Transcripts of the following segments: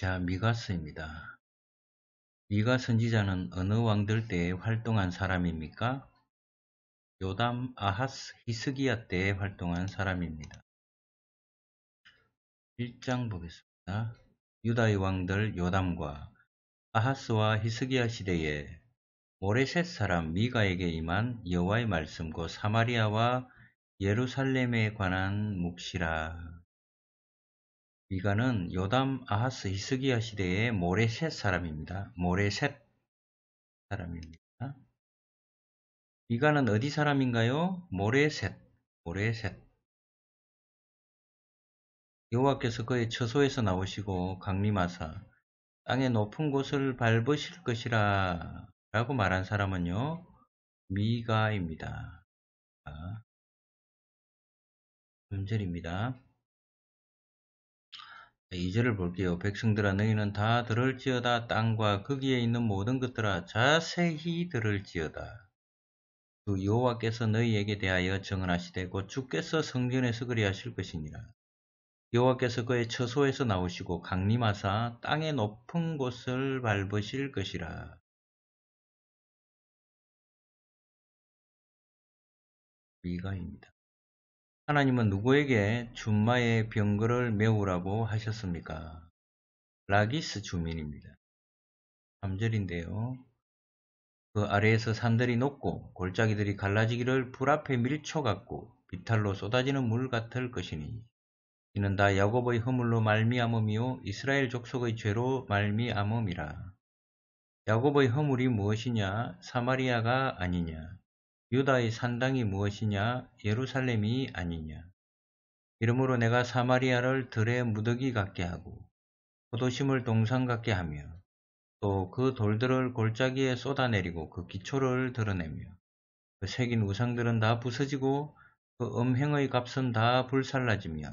자, 미가스입니다. 미가 선지자는 어느 왕들 때에 활동한 사람입니까? 요담 아하스 히스기야 때에 활동한 사람입니다. 1장 보겠습니다. 유다의 왕들 요담과 아하스와 히스기야 시대에 모레셋 사람 미가에게 임한 여호와의 말씀과 사마리아와 예루살렘에 관한 묵시라 이가는 요담 아하스 히스기야 시대의 모레셋 사람입니다. 모레셋 사람입니다. 이가는 어디 사람인가요? 모레셋, 모레셋. 여호와께서 그의 처소에서 나오시고 강림하사 땅의 높은 곳을 밟으실 것이라 라고 말한 사람은요. 미가입니다. 아, 음절입니다. 이절을 볼게요. 백성들아 너희는 다 들을지어다 땅과 거기에 있는 모든 것들아 자세히 들을지어다. 그 여호와께서 너희에게 대하여 정언하시되곧 주께서 성전에서 그리하실 것이니라. 여호와께서 그의 처소에서 나오시고 강림하사 땅의 높은 곳을 밟으실 것이라. 미가입니다. 하나님은 누구에게 준마의 병거를 메우라고 하셨습니까? 라기스 주민입니다. 3절인데요. 그 아래에서 산들이 높고 골짜기들이 갈라지기를 불 앞에 밀쳐갖고 비탈로 쏟아지는 물 같을 것이니 이는 다 야곱의 허물로 말미암음이요 이스라엘 족속의 죄로 말미암음이라 야곱의 허물이 무엇이냐 사마리아가 아니냐 유다의 산당이 무엇이냐 예루살렘이 아니냐 이러므로 내가 사마리아를 들에 무더기 같게 하고 포도심을 동상 같게 하며 또 그 돌들을 골짜기에 쏟아내리고 그 기초를 드러내며 그 새긴 우상들은 다 부서지고 그 음행의 값은 다 불살라지며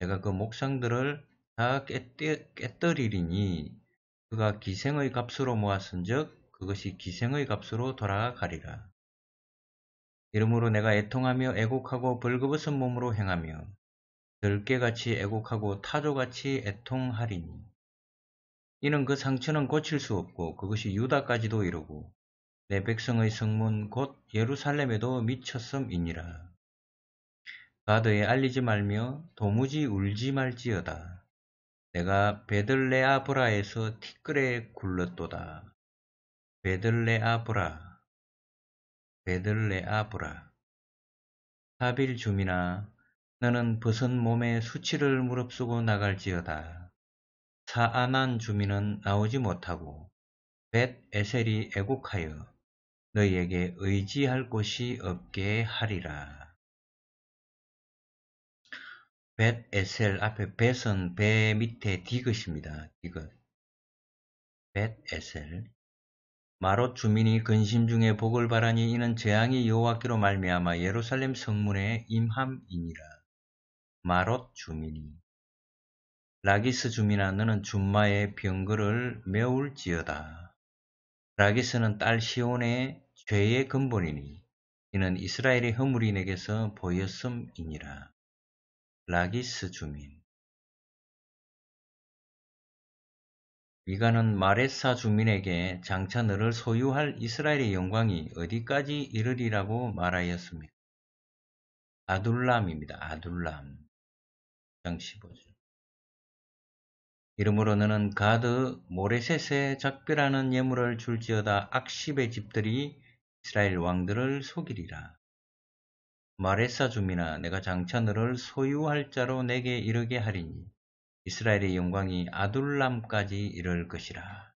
내가 그 목상들을 다 깨뜨리리니 그가 기생의 값으로 모았은즉 그것이 기생의 값으로 돌아가리라. 이름으로 내가 애통하며 애곡하고 벌거벗은 몸으로 행하며 들깨같이 애곡하고 타조같이 애통하리니 이는 그 상처는 고칠 수 없고 그것이 유다까지도 이르고 내 백성의 성문 곧 예루살렘에도 미쳤음이니라. 가드에 알리지 말며 도무지 울지 말지어다. 내가 베들레아브라에서 티끌에 굴렀도다. 베들레아브라 베들레아브라 하빌 주민아 너는 벗은 몸에 수치를 무릅쓰고 나갈지어다. 사아난 주민은 나오지 못하고 벳 에셀이 애곡하여 너희에게 의지할 곳이 없게 하리라. 벳 에셀 앞에 벳은 배 밑에 디귿입니다. 디귿. 벳 에셀. 마롯 주민이 근심 중에 복을 바라니 이는 재앙이 여호와께로 말미암아 예루살렘 성문에 임함이니라. 마롯 주민이 라기스 주민아 너는 준마의 병거를 메울지어다. 라기스는 딸 시온의 죄의 근본이니 이는 이스라엘의 허물인에게서 보였음이니라. 라기스 주민 이가는 마레사 주민에게 장차 너를 소유할 이스라엘의 영광이 어디까지 이르리라고 말하였습니다 아둘람입니다. 아둘람. 장 15절. 이름으로 너는 가드 모레셋에 작별하는 예물을 줄지어다 악십의 집들이 이스라엘 왕들을 속이리라. 마레사 주민아 내가 장차 너를 소유할 자로 내게 이르게 하리니 이스라엘의 영광이 아둘람까지 이를 것이라.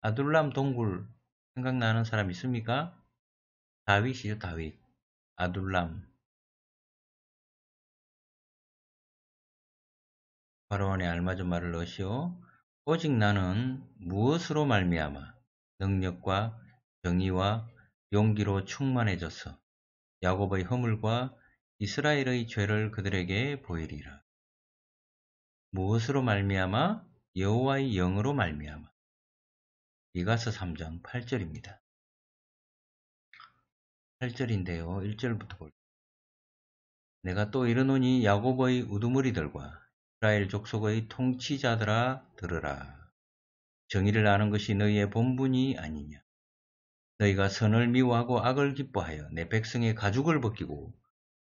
아둘람 동굴 생각나는 사람 있습니까? 다윗이죠, 다윗. 아둘람. 바로원의 알맞은 말을 넣으시오. 오직 나는 무엇으로 말미암아 능력과 정의와 용기로 충만해져서 야곱의 허물과 이스라엘의 죄를 그들에게 보이리라. 무엇으로 말미암아 여호와의 영으로 말미암아 이가서 3장 8절입니다. 8절인데요. 1절부터 볼게요. 내가 또 이르노니 야곱의 우두머리들과 이스라엘 족속의 통치자들아 들으라. 정의를 아는 것이 너희의 본분이 아니냐. 너희가 선을 미워하고 악을 기뻐하여 내 백성의 가죽을 벗기고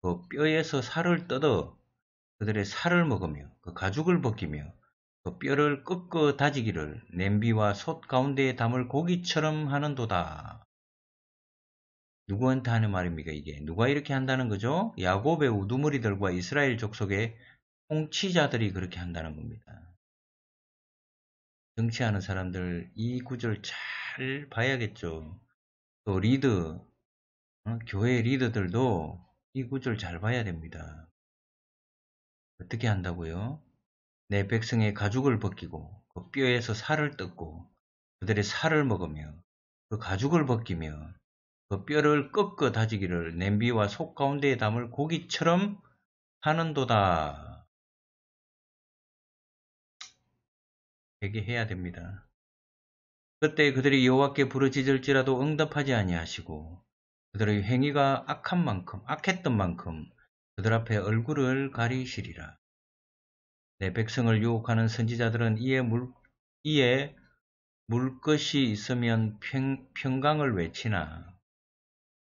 그 뼈에서 살을 뜯어 그들의 살을 먹으며 그 가죽을 벗기며 그 뼈를 꺾어 다지기를 냄비와 솥 가운데에 담을 고기처럼 하는도다. 누구한테 하는 말입니까 이게? 누가 이렇게 한다는 거죠? 야곱의 우두머리들과 이스라엘 족속의 통치자들이 그렇게 한다는 겁니다. 정치하는 사람들 이 구절 잘 봐야겠죠. 또 리드, 어? 교회 리더들도 이 구절 잘 봐야 됩니다. 어떻게 한다고요? 내 백성의 가죽을 벗기고 그 뼈에서 살을 뜯고 그들의 살을 먹으며 그 가죽을 벗기며 그 뼈를 꺾어 다지기를 냄비와 속 가운데에 담을 고기처럼 하는도다. 되게 해야 됩니다. 그때 그들이 여호와께 부르짖을지라도 응답하지 아니하시고 그들의 행위가 악한 만큼 악했던 만큼 그들 앞에 얼굴을 가리시리라. 내 백성을 유혹하는 선지자들은 이에 물, 이에 물 것이 있으면 평, 평강을 외치나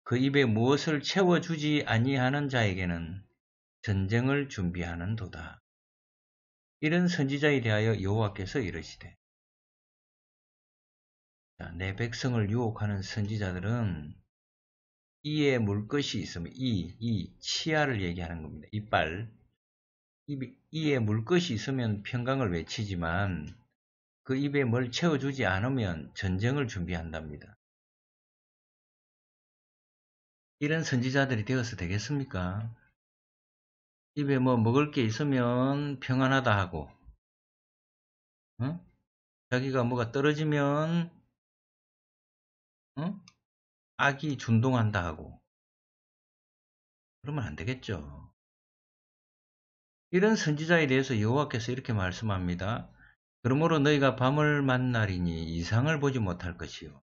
그 입에 무엇을 채워주지 아니하는 자에게는 전쟁을 준비하는 도다. 이런 선지자에 대하여 여호와께서 이르시되 내 백성을 유혹하는 선지자들은 이에 물 것이 있으면 이, 이 치아를 얘기하는 겁니다. 이빨. 입, 이에 물 것이 있으면 평강을 외치지만 그 입에 뭘 채워주지 않으면 전쟁을 준비한답니다. 이런 선지자들이 되어서 되겠습니까? 입에 뭐 먹을 게 있으면 평안하다 하고 어? 자기가 뭐가 떨어지면 어? 악이 준동한다 하고 그러면 안 되겠죠. 이런 선지자에 대해서 여호와께서 이렇게 말씀합니다. 그러므로 너희가 밤을 만나리니 이상을 보지 못할 것이요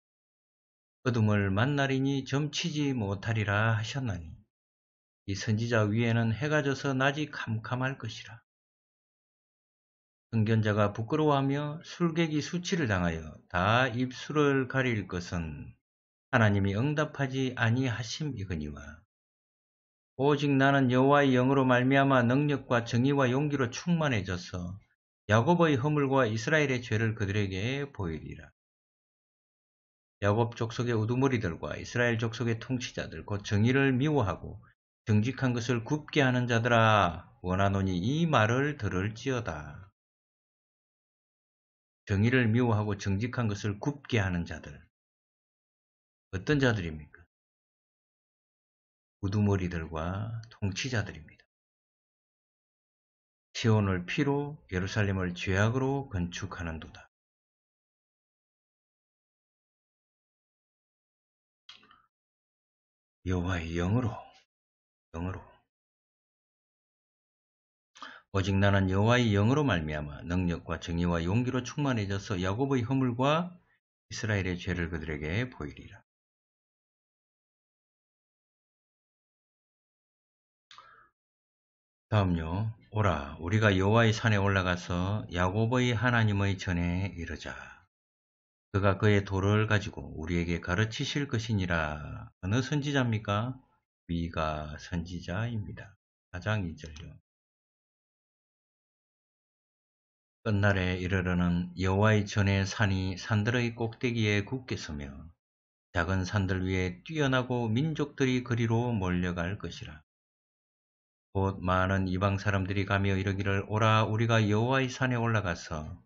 어둠을 만나리니 점치지 못하리라 하셨나니 이 선지자 위에는 해가 져서 낮이 캄캄할 것이라. 성견자가 부끄러워하며 술객이 수치를 당하여 다 입술을 가릴 것은 하나님이 응답하지 아니하심이거니와 오직 나는 여호와의 영으로 말미암아 능력과 정의와 용기로 충만해져서 야곱의 허물과 이스라엘의 죄를 그들에게 보이리라. 야곱 족속의 우두머리들과 이스라엘 족속의 통치자들 곧 정의를 미워하고 정직한 것을 굽게 하는 자들아 원하노니 이 말을 들을지어다. 정의를 미워하고 정직한 것을 굽게 하는 자들 어떤 자들입니까? 우두머리들과 통치자들입니다. 시온을 피로 예루살렘을 죄악으로 건축하는도다. 여호와의 영으로 영으로 오직 나는 여호와의 영으로 말미암아 능력과 정의와 용기로 충만해져서 야곱의 허물과 이스라엘의 죄를 그들에게 보이리라. 다음요. 오라 우리가 여호와의 산에 올라가서 야곱의 하나님의 전에 이르자. 그가 그의 도를 가지고 우리에게 가르치실 것이니라. 어느 선지자입니까? 미가 선지자입니다. 가장 2절요. 끝날에 이르러는 여호와의 전의 산이 산들의 꼭대기에 굳게 서며 작은 산들 위에 뛰어나고 민족들이 그리로 몰려갈 것이라. 곧 많은 이방 사람들이 가며 이러기를 오라 우리가 여호와의 산에 올라가서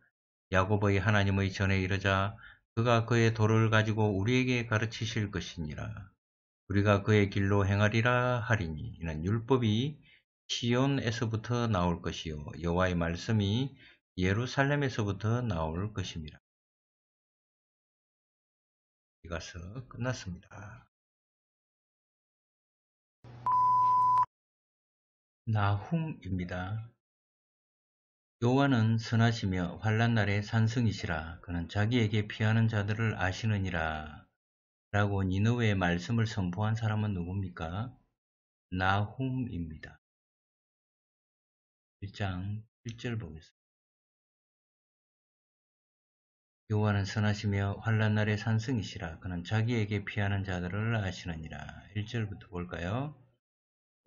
야곱의 하나님의 전에 이르자 그가 그의 도를 가지고 우리에게 가르치실 것이니라 우리가 그의 길로 행하리라 하리니 이는 율법이 시온에서부터 나올 것이요 여호와의 말씀이 예루살렘에서부터 나올 것입니다. 이것서 끝났습니다. 나훔입니다. 요한은 선하시며 환란 날의 산성이시라 그는 자기에게 피하는 자들을 아시느니라 라고 니느웨의 말씀을 선포한 사람은 누굽니까? 나훔입니다. 1장 1절 보겠습니다. 요한은 선하시며 환란 날의 산성이시라 그는 자기에게 피하는 자들을 아시느니라 1절부터 볼까요?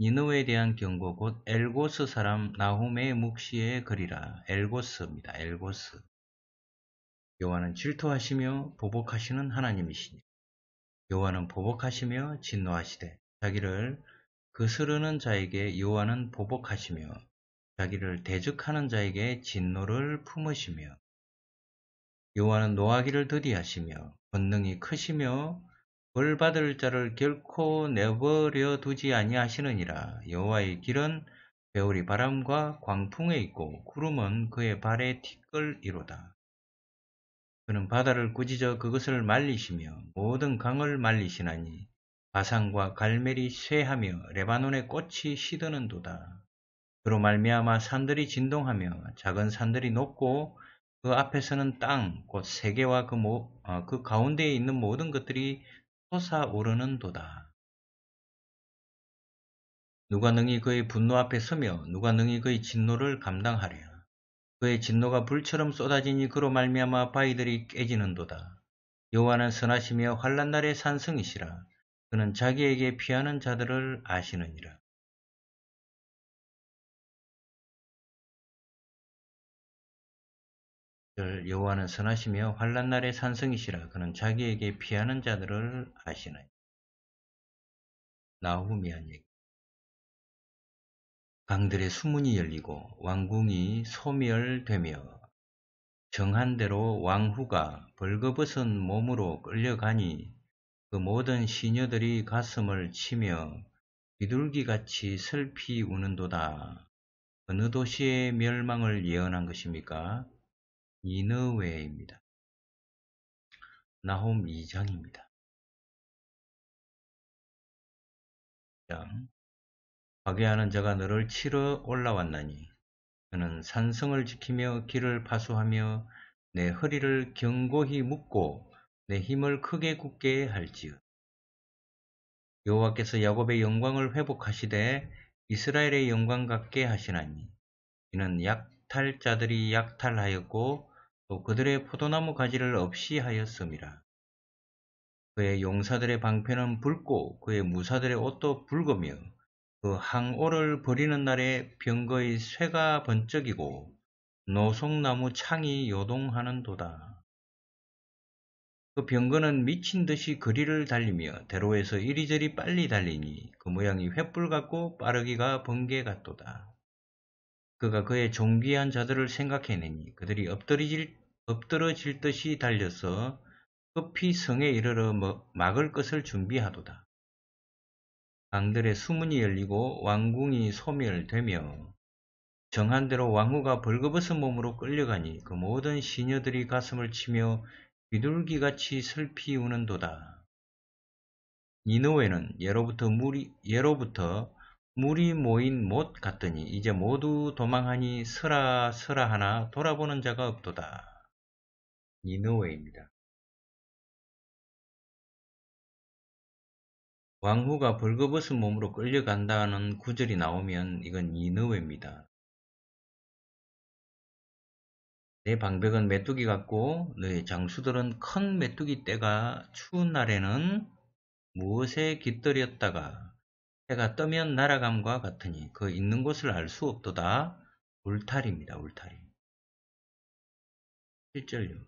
니느에 대한 경고 곧 엘고스 사람 나홈의 묵시의 글리라 엘고스입니다. 엘고스 여호와 질투하시며 보복하시는 하나님이시니 여호와 보복하시며 진노하시되 자기를 그스르는 자에게 여호와 보복하시며 자기를 대적하는 자에게 진노를 품으시며 여호와 노하기를 더디하시며 권능이 크시며 벌 받을 자를 결코 내버려 두지 아니하시느니라 여호와의 길은 배울이 바람과 광풍에 있고 구름은 그의 발에 티끌이로다. 그는 바다를 꾸짖어 그것을 말리시며 모든 강을 말리시나니 바산과 갈멜이 쇠하며 레바논의 꽃이 시드는 도다. 그로 말미암아 산들이 진동하며 작은 산들이 높고 그 앞에서는 땅, 곧 세계와 그, 모, 어, 그 가운데에 있는 모든 것들이 솟아오르는도다. 누가 능히 그의 분노 앞에 서며 누가 능히 그의 진노를 감당하랴. 그의 진노가 불처럼 쏟아지니 그로 말미암아 바위들이 깨지는도다. 여호와는 선하시며 환란 날의 산성이시라. 그는 자기에게 피하는 자들을 아시느니라. 여호와는 선하시며 환란 날의 산성이시라 그는 자기에게 피하는 자들을 아시나요. 나후미한 얘기. 강들의 수문이 열리고 왕궁이 소멸되며 정한대로 왕후가 벌거벗은 몸으로 끌려가니 그 모든 시녀들이 가슴을 치며 비둘기같이 슬피 우는도다. 어느 도시의 멸망을 예언한 것입니까? 이너웨이입니다 나홈 2장입니다. 2장 파괴하는 자가 너를 치러 올라왔나니 그는 산성을 지키며 길을 파수하며 내 허리를 견고히 묶고 내 힘을 크게 굳게 할지요. 여호와께서 야곱의 영광을 회복하시되 이스라엘의 영광 같게 하시나니 이는 약탈자들이 약탈하였고 또 그들의 포도나무 가지를 없이 하였음이라. 그의 용사들의 방패는 붉고 그의 무사들의 옷도 붉으며 그 항오를 버리는 날에 병거의 쇠가 번쩍이고 노송나무 창이 요동하는도다. 그 병거는 미친 듯이 거리를 달리며 대로에서 이리저리 빨리 달리니 그 모양이 횃불 같고 빠르기가 번개 같도다. 그가 그의 존귀한 자들을 생각해내니 그들이 엎드러질, 엎드러질 듯이 달려서 급히 성에 이르러 뭐, 막을 것을 준비하도다. 강들의 수문이 열리고 왕궁이 소멸되며 정한대로 왕후가 벌거벗은 몸으로 끌려가니 그 모든 시녀들이 가슴을 치며 비둘기같이 슬피 우는도다. 니노웨는 예로부터 물이 예로부터 물이 모인 못갔더니 이제 모두 도망하니 서라 서라 하나 돌아보는 자가 없도다. 니느웨입니다. 왕후가 벌거벗은 몸으로 끌려간다는 구절이 나오면 이건 니느웨입니다. 내방벽은 메뚜기 같고 너의 장수들은 큰 메뚜기 떼가 추운 날에는 무엇에 깃들였다가 해가 뜨면 날아감과 같으니 그 있는 곳을 알 수 없도다. 울타리입니다. 울타리. 1절요.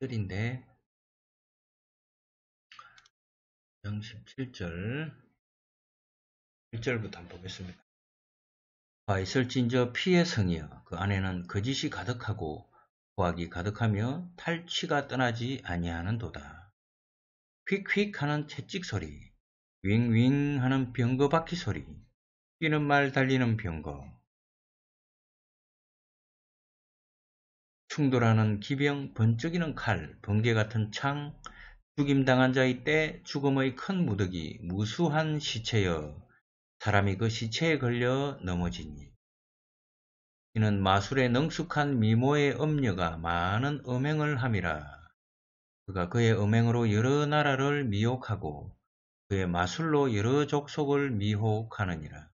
끝인데 장 17절 1절부터 한번 보겠습니다. 아, 있을진저 피의 성이여 그 안에는 거짓이 가득하고 고악이 가득하며 탈취가 떠나지 아니하는 도다. 휙휙 하는 채찍 소리, 윙윙 하는 병거 바퀴 소리, 뛰는 말 달리는 병거, 충돌하는 기병, 번쩍이는 칼, 번개 같은 창, 죽임당한 자의 때 죽음의 큰 무더기, 무수한 시체여, 사람이 그 시체에 걸려 넘어지니. 이는 마술에 능숙한 미모의 음녀가 많은 음행을 함이라. 그가 그의 음행으로 여러 나라를 미혹하고 그의 마술로 여러 족속을 미혹하느니라.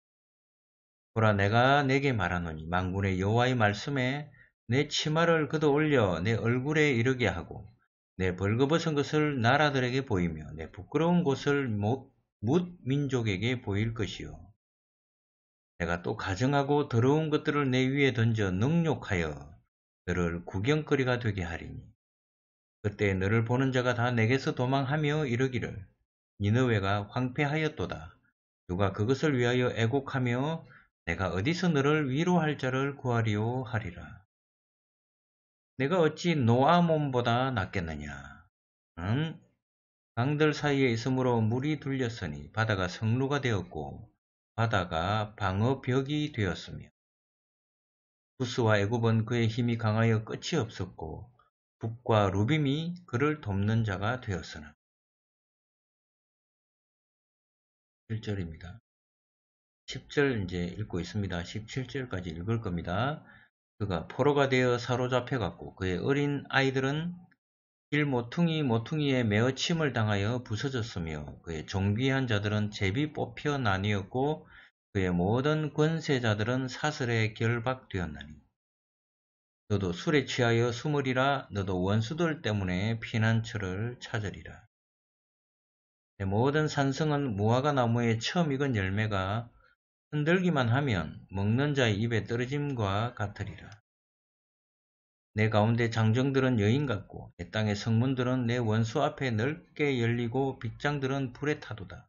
보라 내가 내게 말하노니 망군의 여호와의 말씀에 내 치마를 그도 올려 내 얼굴에 이르게 하고 내 벌거벗은 것을 나라들에게 보이며 내 부끄러운 곳을 못, 민족에게 보일 것이요. 내가 또 가정하고 더러운 것들을 내 위에 던져 능욕하여 너를 구경거리가 되게 하리니 그때 너를 보는 자가 다 내게서 도망하며 이르기를 니느웨가 황폐하였도다. 누가 그것을 위하여 애곡하며 내가 어디서 너를 위로할 자를 구하리오 하리라. 내가 어찌 노아몬보다 낫겠느냐. 응? 강들 사이에 있으므로 물이 둘렸으니 바다가 성루가 되었고 바다가 방어벽이 되었으며 부스와 애굽은 그의 힘이 강하여 끝이 없었고 북과 루빔이 그를 돕는 자가 되었으나 1절입니다. 10절 이제 읽고 있습니다. 17절까지 읽을 겁니다. 그가 포로가 되어 사로잡혀 갔고 그의 어린 아이들은 길 모퉁이 모퉁이에 매어 침을 당하여 부서졌으며 그의 정비한 자들은 제비 뽑혀 나뉘었고 그의 모든 권세자들은 사슬에 결박되었나니 너도 술에 취하여 숨으리라 너도 원수들 때문에 피난처를 찾으리라. 모든 산성은 무화과 나무에 처음 익은 열매가 흔들기만 하면 먹는 자의 입에 떨어짐과 같으리라. 내 가운데 장정들은 여인 같고 내 땅의 성문들은 내 원수 앞에 넓게 열리고 빗장들은 불에 타도다.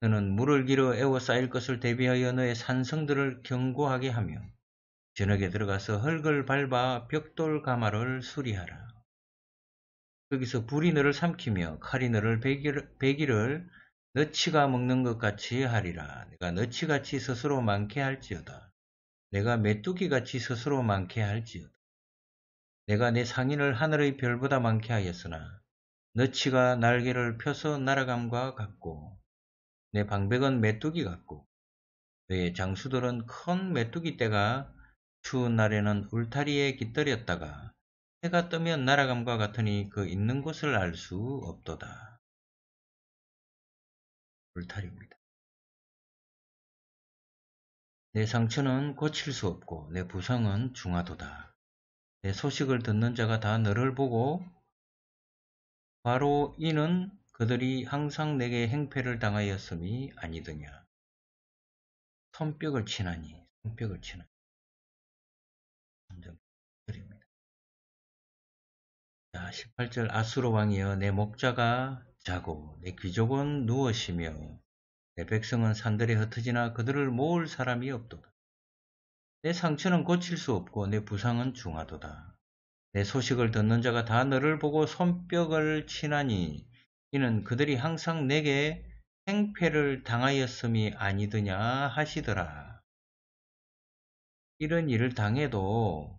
너는 물을 길어 에워쌓일 것을 대비하여 너의 산성들을 경고하게 하며 저녁에 들어가서 흙을 밟아 벽돌 가마를 수리하라. 거기서 불이 너를 삼키며 칼이 너를 배기를, 너치가 먹는 것 같이 하리라. 내가 너치같이 스스로 많게 할지어다. 내가 메뚜기같이 스스로 많게 할지어다. 내가 내 상인을 하늘의 별보다 많게 하였으나 너치가 날개를 펴서 날아감과 같고 내 방백은 메뚜기 같고 내 장수들은 큰 메뚜기 떼가 추운 날에는 울타리에 깃들였다가 해가 뜨면 날아감과 같으니 그 있는 곳을 알 수 없도다. 울타리입니다. 내 상처는 고칠 수 없고 내 부상은 중하도다. 내 소식을 듣는 자가 다 너를 보고 바로 이는 그들이 항상 내게 행패를 당하였음이 아니더냐. 손뼉을 치나니 손뼉을 치나 함정 드립니다. 자, 18절 아수로 왕이여 내 목자가 자고 내 귀족은 누워시며 내 백성은 산들에 흩어지나 그들을 모을 사람이 없도다. 내 상처는 고칠 수 없고 내 부상은 중하도다. 내 소식을 듣는 자가 다 너를 보고 손뼉을 치나니 이는 그들이 항상 내게 행패를 당하였음이 아니더냐 하시더라. 이런 일을 당해도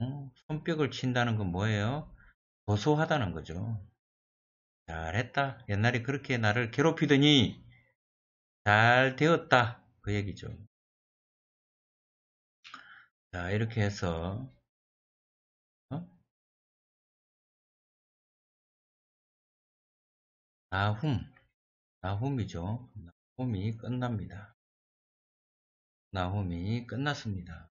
어? 손뼉을 친다는 건 뭐예요? 고소하다는 거죠. 잘했다. 옛날에 그렇게 나를 괴롭히더니 잘 되었다. 그 얘기죠. 자, 이렇게 해서 어? 나훔, 나훔이죠. 나훔이 끝납니다. 나홈이 끝났습니다.